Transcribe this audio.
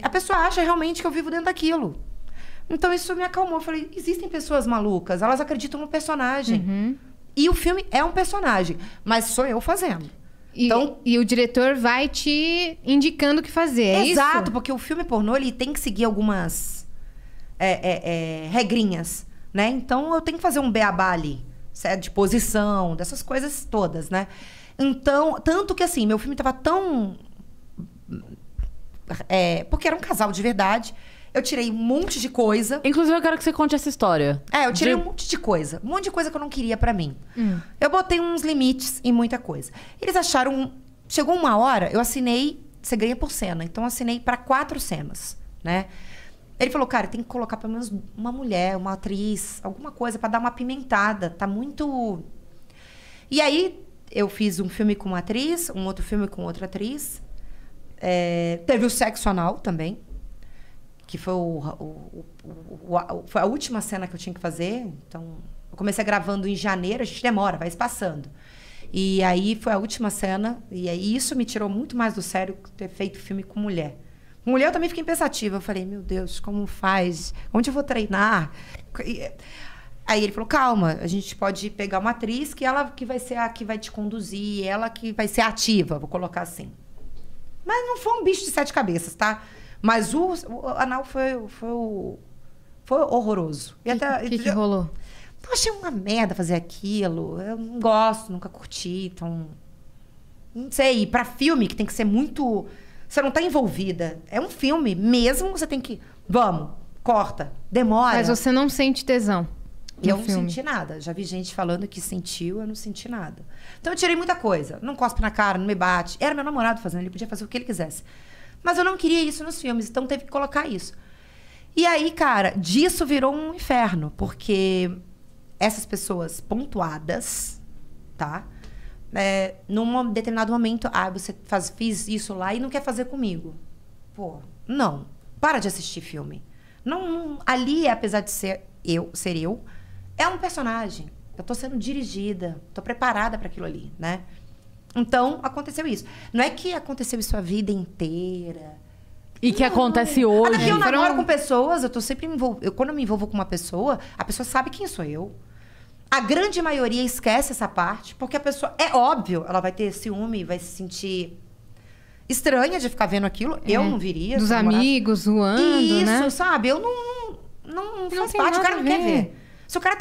A pessoa acha realmente que eu vivo dentro daquilo. Então isso me acalmou. Eu falei, existem pessoas malucas, elas acreditam no personagem. Uhum. E o filme é um personagem, mas sou eu fazendo. E, então, e o diretor vai te indicando o que fazer, é Exato, isso? porque o filme pornô, ele tem que seguir algumas é, é, é, regrinhas, né? Então, eu tenho que fazer um beabá ali, de posição, dessas coisas todas, né? Então, tanto que assim, meu filme estava tão é, porque era um casal de verdade. Eu tirei um monte de coisa. Inclusive, eu quero que você conte essa história. É, eu tirei de... um monte de coisa. Um monte de coisa que eu não queria para mim. Hum. Eu botei uns limites em muita coisa. Eles acharam. Chegou uma hora, eu assinei. Você ganha por cena. Então, eu assinei para quatro cenas, né? Ele falou, cara, tem que colocar pelo menos uma mulher, uma atriz, alguma coisa para dar uma pimentada. Tá muito. E aí, eu fiz um filme com uma atriz, um outro filme com outra atriz. É, teve o sexo anal também, que foi, o, o, o, a, foi a última cena que eu tinha que fazer. Então, eu comecei gravando em janeiro, a gente demora, vai espaçando. E aí foi a última cena, e aí isso me tirou muito mais do sério que ter feito filme com mulher. Mulher eu também fiquei pensativa. Eu falei, meu Deus, como faz? Onde eu vou treinar? Aí ele falou, calma, a gente pode pegar uma atriz que ela que vai ser a que vai te conduzir, ela que vai ser ativa, vou colocar assim. Mas não foi um bicho de sete cabeças, tá? Mas o, o anal foi, foi, o, foi horroroso. O que, que, que, rolou? Eu achei é uma merda fazer aquilo. Eu não gosto, nunca curti, então. Não sei. E pra filme, que tem que ser muito. Você não tá envolvida. É um filme mesmo, você tem que. Vamos, corta, demora. Mas você não sente tesão. E eu não filme. senti nada. Já vi gente falando que sentiu, eu não senti nada. Então eu tirei muita coisa. Não cospe na cara, não me bate. Era meu namorado fazendo, ele podia fazer o que ele quisesse. Mas eu não queria isso nos filmes, então teve que colocar isso. E aí, cara, disso virou um inferno, porque essas pessoas pontuadas, tá? É, num determinado momento, ah, você faz, fiz isso lá e não quer fazer comigo. Pô, não. Para de assistir filme. Não, não ali, apesar de ser eu, ser eu, é um personagem. Eu tô sendo dirigida, tô preparada para aquilo ali, né? Então, aconteceu isso. Não é que aconteceu isso a vida inteira. E que não, acontece é. ah, não. hoje. Até eu né? namoro com pessoas, eu tô sempre envolvida. eu, quando eu me envolvo com uma pessoa, a pessoa sabe quem sou eu. A grande maioria esquece essa parte, porque a pessoa. É óbvio, ela vai ter ciúme, vai se sentir estranha de ficar vendo aquilo. É. Eu não viria. Dos amigos, zoando. Né? Isso, né? sabe? Eu não. Não, não faz parte, o cara não quer ver. Se o cara